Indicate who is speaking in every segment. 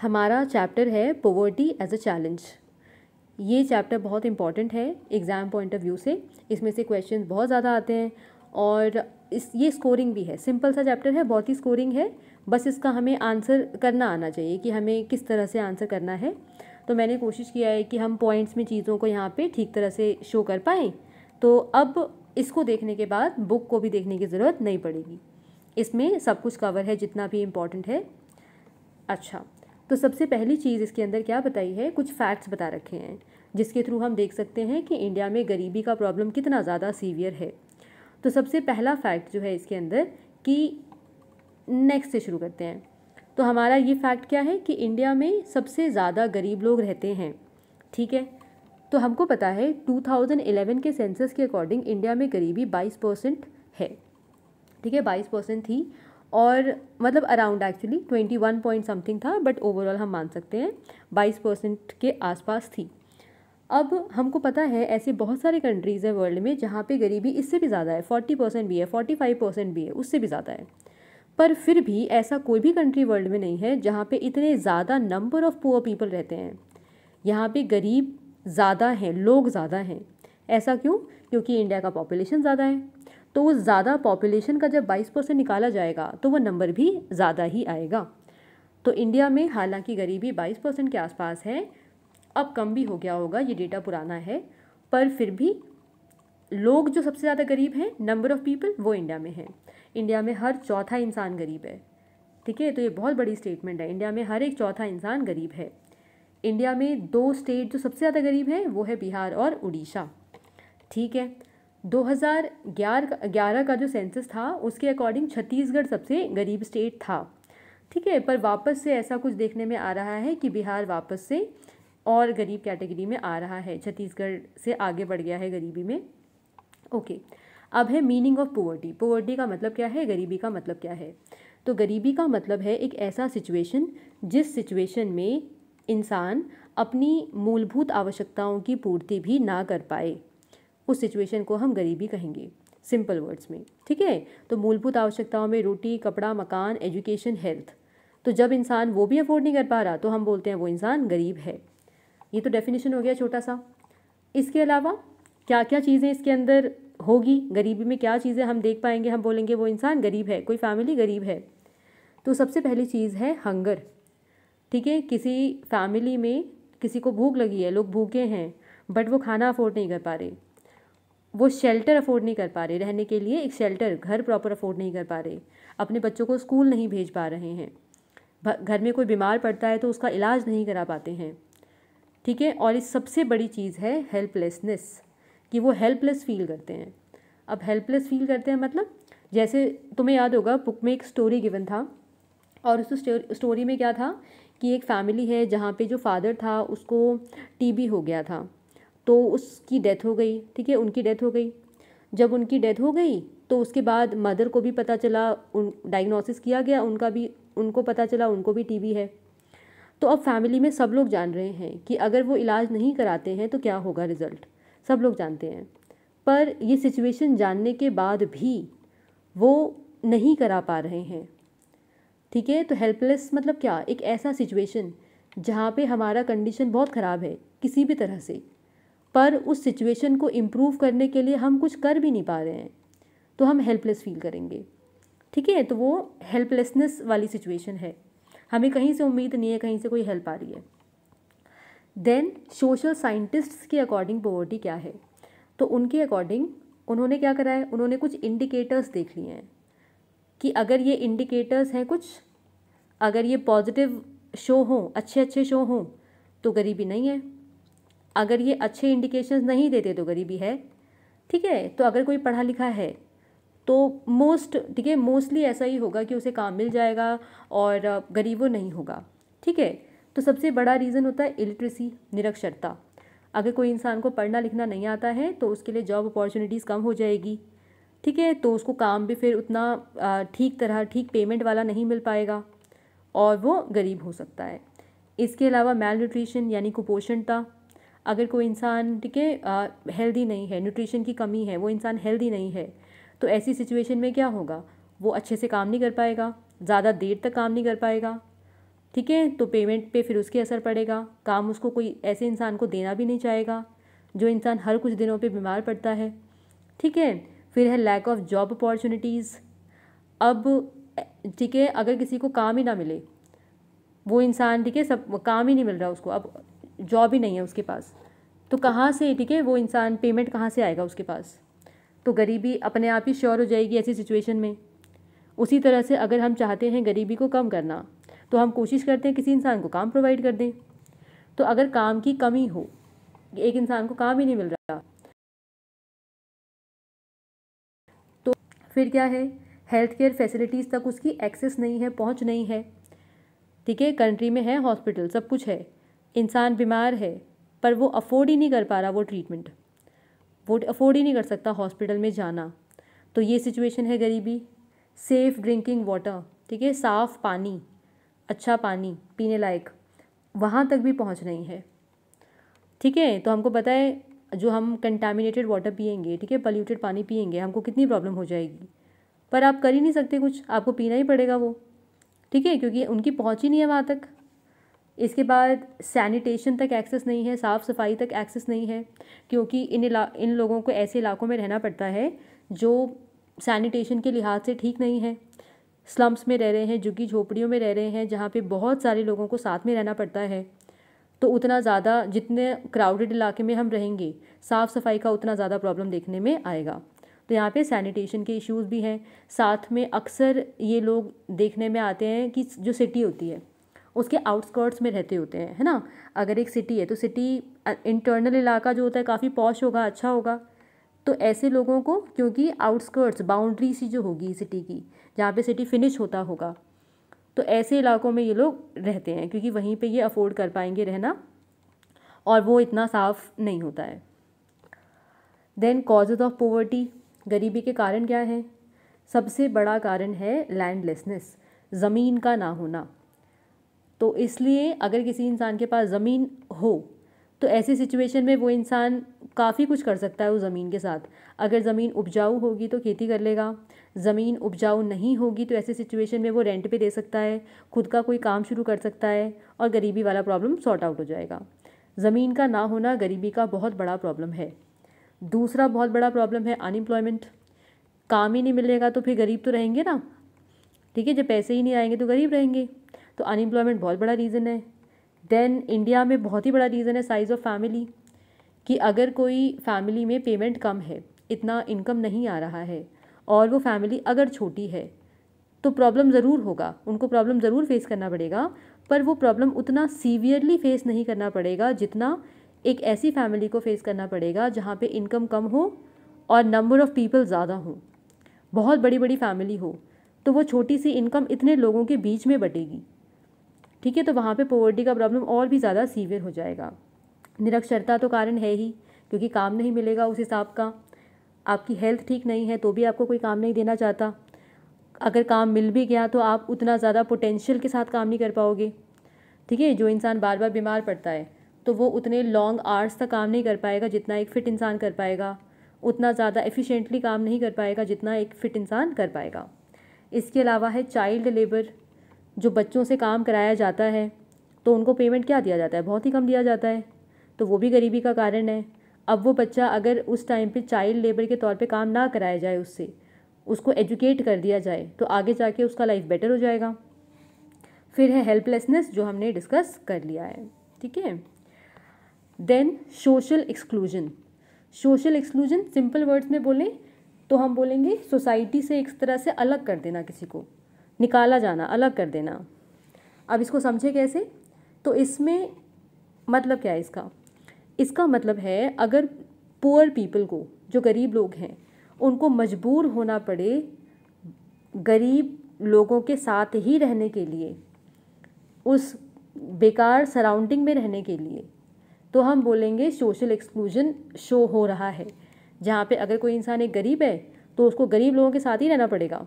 Speaker 1: हमारा चैप्टर है poverty as a challenge ये चैप्टर बहुत इंपॉर्टेंट है एग्ज़ाम पॉइंट ऑफ व्यू से इसमें से क्वेश्चन बहुत ज़्यादा आते हैं और इस ये स्कोरिंग भी है सिंपल सा चैप्टर है बहुत ही स्कोरिंग है बस इसका हमें आंसर करना आना चाहिए कि हमें किस तरह से आंसर करना है तो मैंने कोशिश किया है कि हम पॉइंट्स में चीज़ों को यहाँ पे ठीक तरह से शो कर पाएँ तो अब इसको देखने के बाद बुक को भी देखने की ज़रूरत नहीं पड़ेगी इसमें सब कुछ कवर है जितना भी इम्पोर्टेंट है अच्छा तो सबसे पहली चीज़ इसके अंदर क्या बताई है कुछ फैक्ट्स बता रखे हैं जिसके थ्रू हम देख सकते हैं कि इंडिया में गरीबी का प्रॉब्लम कितना ज़्यादा सीवियर है तो सबसे पहला फैक्ट जो है इसके अंदर कि नेक्स्ट से शुरू करते हैं तो हमारा ये फैक्ट क्या है कि इंडिया में सबसे ज़्यादा गरीब लोग रहते हैं ठीक है तो हमको पता है 2011 के सेंसस के अकॉर्डिंग इंडिया में गरीबी 22 परसेंट है ठीक है 22 परसेंट थी और मतलब around actually twenty one point something था बट ओवरऑल हम मान सकते हैं बाईस परसेंट के आसपास थी अब हमको पता है ऐसे बहुत सारे कंट्रीज़ हैं वर्ल्ड में जहाँ पे गरीबी इससे भी ज़्यादा है फोर्टी परसेंट भी है फोर्टी फाइव परसेंट भी है उससे भी ज़्यादा है पर फिर भी ऐसा कोई भी कंट्री वर्ल्ड में नहीं है जहाँ पे इतने ज़्यादा नंबर ऑफ़ पुअर पीपल रहते हैं यहाँ पे गरीब ज़्यादा हैं लोग ज़्यादा हैं ऐसा क्यों क्योंकि इंडिया का पॉपुलेशन ज़्यादा है तो वो ज़्यादा पॉपुलेशन का जब 22 परसेंट निकाला जाएगा तो वो नंबर भी ज़्यादा ही आएगा तो इंडिया में हालांकि गरीबी 22 परसेंट के आसपास है अब कम भी हो गया होगा ये डेटा पुराना है पर फिर भी लोग जो सबसे ज़्यादा गरीब हैं नंबर ऑफ़ पीपल वो इंडिया में हैं इंडिया में हर चौथा इंसान गरीब है ठीक है तो ये बहुत बड़ी स्टेटमेंट है इंडिया में हर एक चौथा इंसान गरीब है इंडिया में दो स्टेट जो सबसे ज़्यादा गरीब हैं वो है बिहार और उड़ीसा ठीक है 2011 का जो सेंसस था उसके अकॉर्डिंग छत्तीसगढ़ सबसे गरीब स्टेट था ठीक है पर वापस से ऐसा कुछ देखने में आ रहा है कि बिहार वापस से और गरीब कैटेगरी में आ रहा है छत्तीसगढ़ से आगे बढ़ गया है गरीबी में ओके अब है मीनिंग ऑफ पोवर्टी पोवर्टी का मतलब क्या है गरीबी का मतलब क्या है तो गरीबी का मतलब है एक ऐसा सिचुएशन जिस सिचुएशन में इंसान अपनी मूलभूत आवश्यकताओं की पूर्ति भी ना कर पाए उस सिचुएशन को हम गरीबी कहेंगे सिंपल वर्ड्स में ठीक है तो मूलभूत आवश्यकताओं में रोटी कपड़ा मकान एजुकेशन हेल्थ तो जब इंसान वो भी अफोर्ड नहीं कर पा रहा तो हम बोलते हैं वो इंसान गरीब है ये तो डेफिनेशन हो गया छोटा सा इसके अलावा क्या क्या चीज़ें इसके अंदर होगी गरीबी में क्या चीज़ें हम देख पाएंगे हम बोलेंगे वो इंसान गरीब है कोई फैमिली गरीब है तो सबसे पहली चीज़ है हंगर ठीक है किसी फैमिली में किसी को भूख लगी है लोग भूखे हैं बट वो खाना अफोर्ड नहीं कर पा रहे वो शेल्टर अफोर्ड नहीं कर पा रहे रहने के लिए एक शेल्टर घर प्रॉपर अफोर्ड नहीं कर पा रहे अपने बच्चों को स्कूल नहीं भेज पा रहे हैं घर में कोई बीमार पड़ता है तो उसका इलाज नहीं करा पाते हैं ठीक है और इस सबसे बड़ी चीज़ है हेल्पलेसनेस कि वो हेल्पलेस फील करते हैं अब हेल्पलेस फील करते हैं मतलब जैसे तुम्हें याद होगा बुक में एक स्टोरी गिवन था और उस स्टोरी में क्या था कि एक फैमिली है जहाँ पे जो फादर था उसको टीबी हो गया था तो उसकी डेथ हो गई ठीक है उनकी डेथ हो गई जब उनकी डेथ हो गई तो उसके बाद मदर को भी पता चला उन डायग्नोसिस किया गया उनका भी उनको पता चला उनको भी टीबी है तो अब फैमिली में सब लोग जान रहे हैं कि अगर वो इलाज नहीं कराते हैं तो क्या होगा रिज़ल्ट सब लोग जानते हैं पर ये सिचुएशन जानने के बाद भी वो नहीं करा पा रहे हैं ठीक है तो हेल्पलेस मतलब क्या एक ऐसा सिचुएशन जहाँ पे हमारा कंडीशन बहुत ख़राब है किसी भी तरह से पर उस सिचुएशन को इम्प्रूव करने के लिए हम कुछ कर भी नहीं पा रहे हैं तो हम हेल्पलेस फील करेंगे ठीक है तो वो हेल्पलेसनेस वाली सिचुएशन है हमें कहीं से उम्मीद नहीं है कहीं से कोई हेल्प आ रही है देन सोशल साइंटिस्ट्स के अकॉर्डिंग पोवर्टी क्या है तो उनके अकॉर्डिंग उन्होंने क्या करा है उन्होंने कुछ इंडिकेटर्स देख लिए हैं कि अगर ये इंडिकेटर्स हैं कुछ अगर ये पॉजिटिव शो हों अच्छे अच्छे शो हों तो गरीबी नहीं है अगर ये अच्छे इंडिकेशंस नहीं देते तो गरीबी है ठीक है तो अगर कोई पढ़ा लिखा है तो मोस्ट ठीक है मोस्टली ऐसा ही होगा कि उसे काम मिल जाएगा और गरीब वो नहीं होगा ठीक है तो सबसे बड़ा रीज़न होता है इलिट्रेसी निरक्षरता अगर कोई इंसान को पढ़ना लिखना नहीं आता है तो उसके लिए जॉब अपॉर्चुनिटीज़ कम हो जाएगी ठीक है तो उसको काम भी फिर उतना ठीक तरह ठीक पेमेंट वाला नहीं मिल पाएगा और वो गरीब हो सकता है इसके अलावा मेल न्यूट्रिशन यानी कुपोषणता अगर कोई इंसान ठीक है हेल्दी नहीं है न्यूट्रिशन की कमी है वो इंसान हेल्दी नहीं है तो ऐसी सिचुएशन में क्या होगा वो अच्छे से काम नहीं कर पाएगा ज़्यादा देर तक काम नहीं कर पाएगा ठीक है तो पेमेंट पे फिर उसके असर पड़ेगा काम उसको कोई ऐसे इंसान को देना भी नहीं चाहेगा जो इंसान हर कुछ दिनों पे बीमार पड़ता है ठीक है फिर है लैक ऑफ जॉब अपॉर्चुनिटीज़ अब ठीक है अगर किसी को काम ही ना मिले वो इंसान ठीक है सब काम ही नहीं मिल रहा उसको अब जॉब ही नहीं है उसके पास तो कहाँ से ठीक है वो इंसान पेमेंट कहाँ से आएगा उसके पास तो गरीबी अपने आप ही श्योर हो जाएगी ऐसी सिचुएशन में उसी तरह से अगर हम चाहते हैं गरीबी को कम करना तो हम कोशिश करते हैं किसी इंसान को काम प्रोवाइड कर दें तो अगर काम की कमी हो एक इंसान को काम ही नहीं मिल रहा तो फिर क्या है हेल्थ केयर फैसिलिटीज़ तक उसकी एक्सेस नहीं है पहुंच नहीं है ठीक है कंट्री में है हॉस्पिटल सब कुछ है इंसान बीमार है पर वो अफोर्ड ही नहीं कर पा रहा वो ट्रीटमेंट वो अफोर्ड ही नहीं कर सकता हॉस्पिटल में जाना तो ये सिचुएशन है गरीबी सेफ़ ड्रिंकिंग वाटर ठीक है साफ़ पानी अच्छा पानी पीने लायक वहाँ तक भी पहुँच नहीं है ठीक है तो हमको पता है जो हम कंटामिनेटेड वाटर पियेंगे ठीक है पल्यूटेड पानी पियेंगे हमको कितनी प्रॉब्लम हो जाएगी पर आप कर ही नहीं सकते कुछ आपको पीना ही पड़ेगा वो ठीक है क्योंकि उनकी पहुँच ही नहीं है वहाँ तक इसके बाद सैनिटेशन तक एक्सेस नहीं है साफ़ सफाई तक एक्सेस नहीं है क्योंकि इन इन लोगों को ऐसे इलाकों में रहना पड़ता है जो सैनिटेशन के लिहाज से ठीक नहीं है स्लम्स में रह रहे हैं झुग्गी झोपड़ियों में रह रहे हैं जहाँ पे बहुत सारे लोगों को साथ में रहना पड़ता है तो उतना ज़्यादा जितने क्राउडेड इलाके में हम रहेंगे साफ़ सफाई का उतना ज़्यादा प्रॉब्लम देखने में आएगा तो यहाँ पे सैनिटेशन के इश्यूज़ भी हैं साथ में अक्सर ये लोग देखने में आते हैं कि जो सिटी होती है उसके आउटस्कर्ट्स में रहते होते हैं है ना अगर एक सिटी है तो सिटी इंटरनल इलाका जो होता है काफ़ी पॉश होगा अच्छा होगा तो ऐसे लोगों को क्योंकि आउटस्कर्ट्स बाउंड्री सी जो होगी सिटी की जहाँ पे सिटी फिनिश होता होगा तो ऐसे इलाकों में ये लोग रहते हैं क्योंकि वहीं पे ये अफोर्ड कर पाएंगे रहना और वो इतना साफ नहीं होता है देन कॉजेज ऑफ पोवर्टी गरीबी के कारण क्या है सबसे बड़ा कारण है लैंडलेसनेस ज़मीन का ना होना तो इसलिए अगर किसी इंसान के पास ज़मीन हो तो ऐसी सिचुएशन में वो इंसान काफ़ी कुछ कर सकता है उस ज़मीन के साथ अगर ज़मीन उपजाऊ होगी तो खेती कर लेगा ज़मीन उपजाऊ नहीं होगी तो ऐसे सिचुएशन में वो रेंट पे दे सकता है खुद का कोई काम शुरू कर सकता है और गरीबी वाला प्रॉब्लम सॉर्ट आउट हो जाएगा ज़मीन का ना होना गरीबी का बहुत बड़ा प्रॉब्लम है दूसरा बहुत बड़ा प्रॉब्लम है अनएम्प्लॉयमेंट काम ही नहीं मिलेगा तो फिर गरीब तो रहेंगे ना ठीक है जब पैसे ही नहीं आएंगे तो गरीब रहेंगे तो अनएम्प्लॉयमेंट बहुत बड़ा रीज़न है देन इंडिया में बहुत ही बड़ा रीज़न है साइज़ ऑफ फैमिली कि अगर कोई फैमिली में पेमेंट कम है इतना इनकम नहीं आ रहा है और वो फैमिली अगर छोटी है तो प्रॉब्लम ज़रूर होगा उनको प्रॉब्लम ज़रूर फेस करना पड़ेगा पर वो प्रॉब्लम उतना सीवियरली फेस नहीं करना पड़ेगा जितना एक ऐसी फैमिली को फेस करना पड़ेगा जहाँ पे इनकम कम हो और नंबर ऑफ़ पीपल ज़्यादा हो बहुत बड़ी बड़ी फैमिली हो तो वो छोटी सी इनकम इतने लोगों के बीच में बटेगी ठीक है तो वहाँ पे पॉवर्टी का प्रॉब्लम और भी ज़्यादा सीवियर हो जाएगा निरक्षरता तो कारण है ही क्योंकि काम नहीं मिलेगा उस हिसाब का आपकी हेल्थ ठीक नहीं है तो भी आपको कोई काम नहीं देना चाहता अगर काम मिल भी गया तो आप उतना ज़्यादा पोटेंशियल के साथ काम नहीं कर पाओगे ठीक है जो इंसान बार बार बीमार पड़ता है तो वो उतने लॉन्ग आर्स तक काम नहीं कर पाएगा जितना एक फ़िट इंसान कर पाएगा उतना ज़्यादा एफिशिएंटली काम नहीं कर पाएगा जितना एक फ़िट इंसान कर पाएगा इसके अलावा है चाइल्ड लेबर जो बच्चों से काम कराया जाता है तो उनको पेमेंट क्या दिया जाता है बहुत ही कम दिया जाता है तो वो भी गरीबी का कारण है अब वो बच्चा अगर उस टाइम पे चाइल्ड लेबर के तौर पे काम ना कराया जाए उससे उसको एजुकेट कर दिया जाए तो आगे जाके उसका लाइफ बेटर हो जाएगा फिर है हेल्पलेसनेस जो हमने डिस्कस कर लिया है ठीक है then social exclusion social exclusion simple words में बोलें तो हम बोलेंगे सोसाइटी से एक तरह से अलग कर देना किसी को निकाला जाना अलग कर देना अब इसको समझे कैसे तो इसमें मतलब क्या है इसका इसका मतलब है अगर पुअर पीपल को जो गरीब लोग हैं उनको मजबूर होना पड़े गरीब लोगों के साथ ही रहने के लिए उस बेकार सराउंडिंग में रहने के लिए तो हम बोलेंगे सोशल एक्सक्लूजन शो हो रहा है जहाँ पे अगर कोई इंसान एक गरीब है तो उसको गरीब लोगों के साथ ही रहना पड़ेगा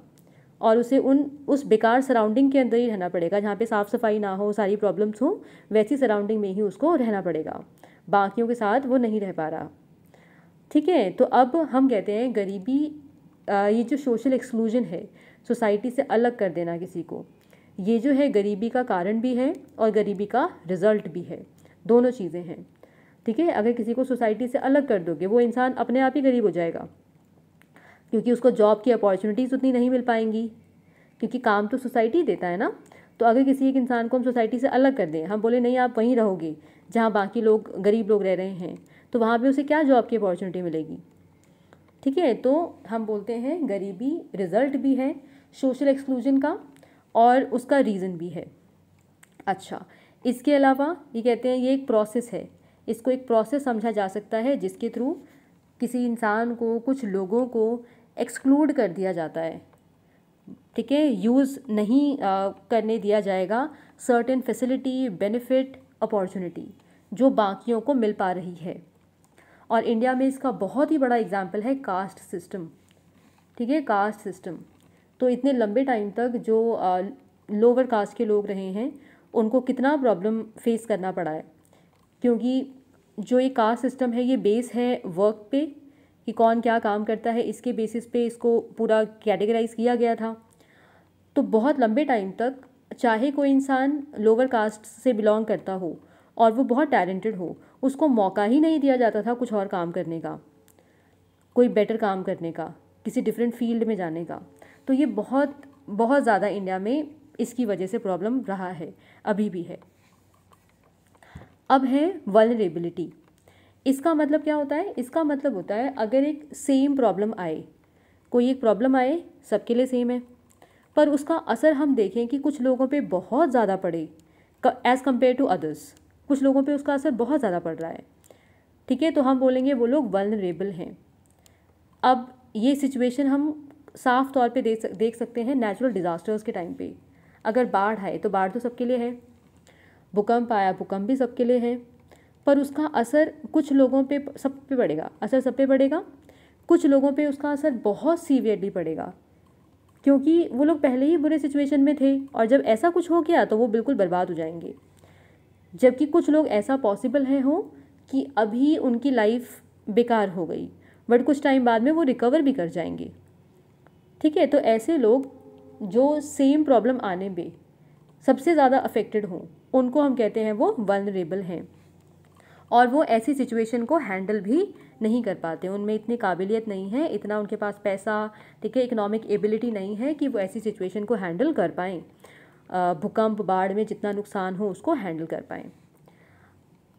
Speaker 1: और उसे उन उस बेकार सराउंडिंग के अंदर ही रहना पड़ेगा जहाँ पे साफ़ सफाई ना हो सारी प्रॉब्लम्स हो वैसी सराउंडिंग में ही उसको रहना पड़ेगा बाकियों के साथ वो नहीं रह पा रहा ठीक है तो अब हम कहते हैं गरीबी ये जो सोशल एक्सक्लूजन है सोसाइटी से अलग कर देना किसी को ये जो है गरीबी का कारण भी है और गरीबी का रिज़ल्ट भी है दोनों चीज़ें हैं ठीक है अगर किसी को सोसाइटी से अलग कर दोगे वो इंसान अपने आप ही गरीब हो जाएगा क्योंकि उसको जॉब की अपॉर्चुनिटीज़ उतनी नहीं मिल पाएंगी क्योंकि काम तो सोसाइटी देता है ना तो अगर किसी एक इंसान को हम सोसाइटी से अलग कर दें हम बोले नहीं आप वहीं रहोगे जहाँ बाकी लोग गरीब लोग रह रहे हैं तो वहाँ पर उसे क्या जॉब की अपॉर्चुनिटी मिलेगी ठीक है तो हम बोलते हैं गरीबी रिज़ल्ट भी है सोशल एक्सक्लूजन का और उसका रीज़न भी है अच्छा इसके अलावा ये कहते हैं ये एक प्रोसेस है इसको एक प्रोसेस समझा जा सकता है जिसके थ्रू किसी इंसान को कुछ लोगों को एक्सक्लूड कर दिया जाता है ठीक है यूज़ नहीं आ, करने दिया जाएगा सर्टेन फैसिलिटी बेनिफिट अपॉर्चुनिटी जो बाकियों को मिल पा रही है और इंडिया में इसका बहुत ही बड़ा एग्जाम्पल है कास्ट सिस्टम ठीक है कास्ट सिस्टम तो इतने लंबे टाइम तक जो लोअर कास्ट के लोग रहे हैं उनको कितना प्रॉब्लम फेस करना पड़ा है क्योंकि जो ये कास्ट सिस्टम है ये बेस है वर्क पे कि कौन क्या काम करता है इसके बेसिस पे इसको पूरा कैटेगराइज किया गया था तो बहुत लंबे टाइम तक चाहे कोई इंसान लोअर कास्ट से बिलोंग करता हो और वो बहुत टैलेंटेड हो उसको मौका ही नहीं दिया जाता था कुछ और काम करने का कोई बेटर काम करने का किसी डिफरेंट फील्ड में जाने का तो ये बहुत बहुत ज़्यादा इंडिया में इसकी वजह से प्रॉब्लम रहा है अभी भी है अब है वलरेबिलिटी इसका मतलब क्या होता है इसका मतलब होता है अगर एक सेम प्रॉब्लम आए कोई एक प्रॉब्लम आए सबके लिए सेम है पर उसका असर हम देखें कि कुछ लोगों पे बहुत ज़्यादा पड़े एज़ कम्पेयर टू अदर्स कुछ लोगों पे उसका असर बहुत ज़्यादा पड़ रहा है ठीक है तो हम बोलेंगे वो लोग वनरेबल हैं अब ये सिचुएशन हम साफ तौर पे देख देख सकते हैं नेचुरल डिज़ास्टर्स के टाइम पे अगर बाढ़ आए तो बाढ़ तो सबके लिए है भूकंप आया भूकंप भी सबके लिए है पर उसका असर कुछ लोगों पे सब पे पड़ेगा असर सब पे पड़ेगा कुछ लोगों पे उसका असर बहुत सीवियरली पड़ेगा क्योंकि वो लोग पहले ही बुरे सिचुएशन में थे और जब ऐसा कुछ हो गया तो वो बिल्कुल बर्बाद हो जाएंगे जबकि कुछ लोग ऐसा पॉसिबल है हो कि अभी उनकी लाइफ बेकार हो गई बट कुछ टाइम बाद में वो रिकवर भी कर जाएंगे ठीक है तो ऐसे लोग जो सेम प्रॉब्लम आने में सबसे ज़्यादा अफेक्टेड हों उनको हम कहते हैं वो वनरेबल हैं और वो ऐसी सिचुएशन को हैंडल भी नहीं कर पाते उनमें इतनी काबिलियत नहीं है इतना उनके पास पैसा ठीक है इकोनॉमिक एबिलिटी नहीं है कि वो ऐसी सिचुएशन को हैंडल कर पाएँ भूकंप बाढ़ में जितना नुकसान हो उसको हैंडल कर पाएँ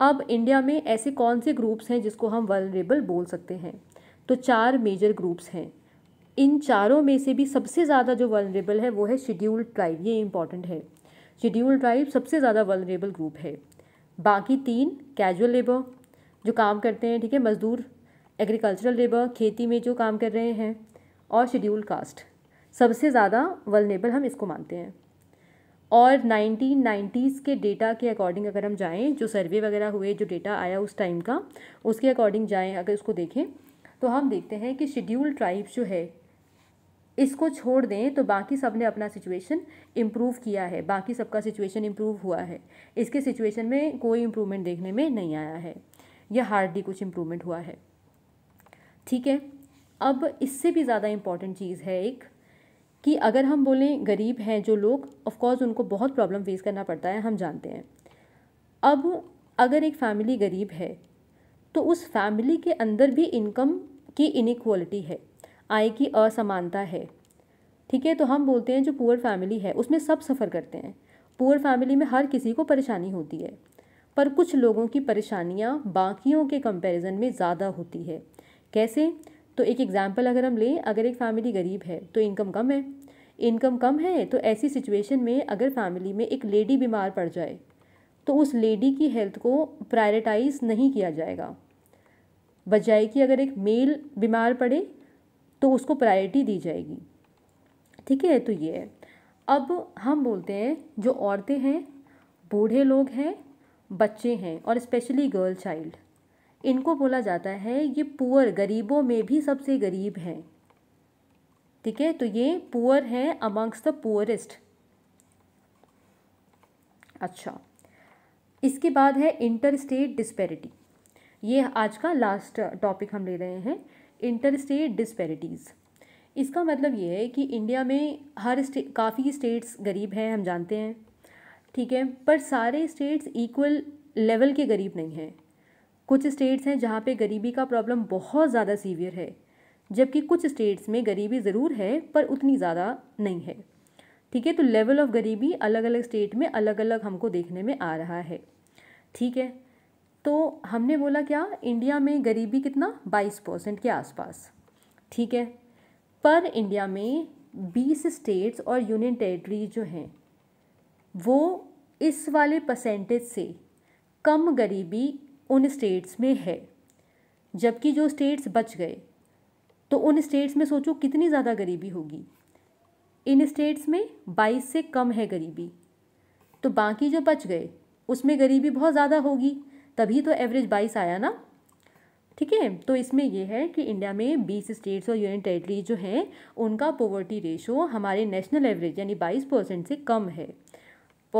Speaker 1: अब इंडिया में ऐसे कौन से ग्रुप्स हैं जिसको हम वनरेबल बोल सकते हैं तो चार मेजर ग्रुप्स हैं इन चारों में से भी सबसे ज़्यादा जो वनरेबल है वो है शेड्यूल्ड ट्राइब ये इम्पॉर्टेंट है शेड्यूल्ड ट्राइब सबसे ज़्यादा वनरेबल ग्रुप है बाकी तीन कैजुअल लेबर जो काम करते हैं ठीक है मज़दूर एग्रीकल्चरल लेबर खेती में जो काम कर रहे हैं और शेड्यूल कास्ट सबसे ज़्यादा वलनेबल हम इसको मानते हैं और 1990s के डेटा के अकॉर्डिंग अगर हम जाएं जो सर्वे वगैरह हुए जो डेटा आया उस टाइम का उसके अकॉर्डिंग जाएं अगर उसको देखें तो हम देखते हैं कि शेड्यूल ट्राइब्स जो है इसको छोड़ दें तो बाकी सब ने अपना सिचुएशन इम्प्रूव किया है बाकी सबका सिचुएशन इम्प्रूव हुआ है इसके सिचुएशन में कोई इम्प्रूवमेंट देखने में नहीं आया है या हार्डली कुछ इम्प्रूवमेंट हुआ है ठीक है अब इससे भी ज़्यादा इम्पॉर्टेंट चीज़ है एक कि अगर हम बोलें गरीब हैं जो लोग ऑफ़कोर्स उनको बहुत प्रॉब्लम फेस करना पड़ता है हम जानते हैं अब अगर एक फैमिली गरीब है तो उस फैमिली के अंदर भी इनकम की इनक्वालिटी है आय की असमानता है ठीक है तो हम बोलते हैं जो पुअर फैमिली है उसमें सब सफ़र करते हैं पुअर फैमिली में हर किसी को परेशानी होती है पर कुछ लोगों की परेशानियाँ बाकियों के कंपैरिजन में ज़्यादा होती है कैसे तो एक एग्ज़ाम्पल अगर हम लें अगर एक फैमिली गरीब है तो इनकम कम है इनकम कम है तो ऐसी सिचुएशन में अगर फैमिली में एक लेडी बीमार पड़ जाए तो उस लेडी की हेल्थ को प्रायोरिटाइज़ नहीं किया जाएगा बजाय कि अगर एक मेल बीमार पड़े तो उसको प्रायोरिटी दी जाएगी ठीक है तो ये है अब हम बोलते हैं जो औरतें हैं बूढ़े लोग हैं बच्चे हैं और स्पेशली गर्ल चाइल्ड इनको बोला जाता है ये पुअर गरीबों में भी सबसे गरीब हैं ठीक है तो ये पुअर हैं अमंग्स द पुअरेस्ट अच्छा इसके बाद है इंटर स्टेट डिस्पेरिटी ये आज का लास्ट टॉपिक हम ले रहे हैं इंटर स्टेट डिस्पेरिटीज़ इसका मतलब ये है कि इंडिया में हर स्टे काफ़ी स्टेट्स गरीब हैं हम जानते हैं ठीक है पर सारे स्टेट्स इक्वल लेवल के गरीब नहीं हैं कुछ स्टेट्स हैं जहाँ पे गरीबी का प्रॉब्लम बहुत ज़्यादा सीवियर है जबकि कुछ स्टेट्स में गरीबी ज़रूर है पर उतनी ज़्यादा नहीं है ठीक है तो लेवल ऑफ गरीबी अलग अलग स्टेट में अलग अलग हमको देखने में आ रहा है ठीक है तो हमने बोला क्या इंडिया में गरीबी कितना बाईस परसेंट के आसपास ठीक है पर इंडिया में बीस स्टेट्स और यूनियन टेरिटरी जो हैं वो इस वाले परसेंटेज से कम गरीबी उन स्टेट्स में है जबकि जो स्टेट्स बच गए तो उन स्टेट्स में सोचो कितनी ज़्यादा गरीबी होगी इन स्टेट्स में 22 से कम है गरीबी तो बाकी जो बच गए उसमें गरीबी बहुत ज़्यादा होगी तभी तो एवरेज बाईस आया ना ठीक है तो इसमें यह है कि इंडिया में बीस स्टेट्स और यूनियन टेरेटरीज जो हैं उनका पोवर्टी रेशो हमारे नेशनल एवरेज यानी बाईस परसेंट से कम है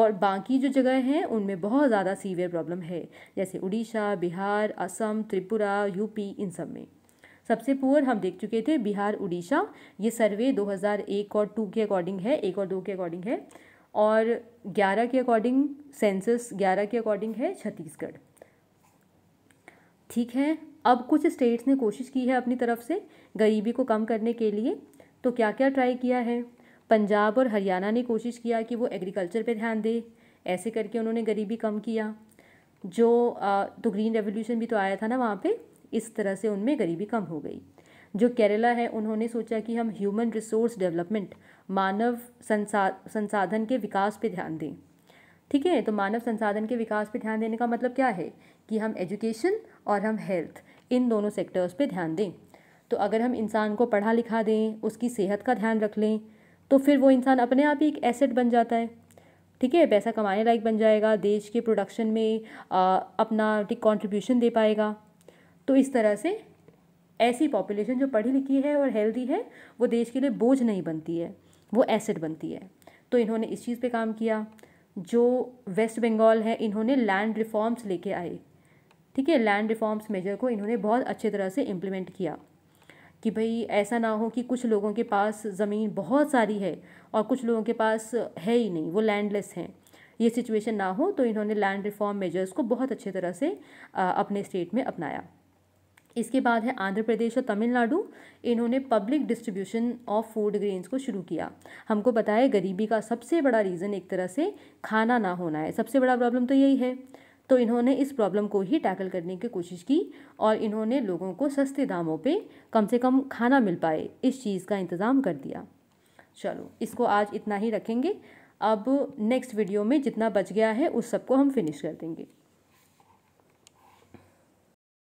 Speaker 1: और बाकी जो जगह हैं उनमें बहुत ज़्यादा सीवियर प्रॉब्लम है जैसे उड़ीसा बिहार असम त्रिपुरा यूपी इन सब में सबसे पुअर हम देख चुके थे बिहार उड़ीसा ये सर्वे 2001 और टू के अकॉर्डिंग है एक और दो के अकॉर्डिंग है और 11 के अकॉर्डिंग सेंसस 11 के अकॉर्डिंग है छत्तीसगढ़ ठीक है अब कुछ स्टेट्स ने कोशिश की है अपनी तरफ से गरीबी को कम करने के लिए तो क्या क्या ट्राई किया है पंजाब और हरियाणा ने कोशिश किया कि वो एग्रीकल्चर पर ध्यान दे ऐसे करके उन्होंने गरीबी कम किया जो तो ग्रीन रेवोल्यूशन भी तो आया था ना वहाँ पे इस तरह से उनमें गरीबी कम हो गई जो केरला है उन्होंने सोचा कि हम ह्यूमन रिसोर्स डेवलपमेंट मानव संसा संसाधन के विकास पे ध्यान दें ठीक है तो मानव संसाधन के विकास पर ध्यान देने का मतलब क्या है कि हम एजुकेशन और हम हेल्थ इन दोनों सेक्टर्स पर ध्यान दें तो अगर हम इंसान को पढ़ा लिखा दें उसकी सेहत का ध्यान रख लें तो फिर वो इंसान अपने आप ही एक एसेट बन जाता है ठीक है पैसा कमाने लायक बन जाएगा देश के प्रोडक्शन में आ, अपना कॉन्ट्रीब्यूशन दे पाएगा तो इस तरह से ऐसी पॉपुलेशन जो पढ़ी लिखी है और हेल्दी है वो देश के लिए बोझ नहीं बनती है वो एसेट बनती है तो इन्होंने इस चीज़ पे काम किया जो वेस्ट बंगाल है इन्होंने लैंड रिफॉर्म्स लेके आए ठीक है लैंड रिफॉर्म्स मेजर को इन्होंने बहुत अच्छे तरह से इम्प्लीमेंट किया कि भाई ऐसा ना हो कि कुछ लोगों के पास ज़मीन बहुत सारी है और कुछ लोगों के पास है ही नहीं वो लैंडलेस हैं ये सिचुएशन ना हो तो इन्होंने लैंड रिफॉर्म मेजर्स को बहुत अच्छे तरह से अपने स्टेट में अपनाया इसके बाद है आंध्र प्रदेश और तमिलनाडु इन्होंने public distribution of food grains को शुरू किया हमको पता है गरीबी का सबसे बड़ा रीज़न एक तरह से खाना ना होना है सबसे बड़ा प्रॉब्लम तो यही है तो इन्होंने इस प्रॉब्लम को ही टैकल करने की कोशिश की और इन्होंने लोगों को सस्ते दामों पे कम से कम खाना मिल पाए इस चीज़ का इंतज़ाम कर दिया चलो इसको आज इतना ही रखेंगे अब नेक्स्ट वीडियो में जितना बच गया है उस सबको हम फिनिश कर देंगे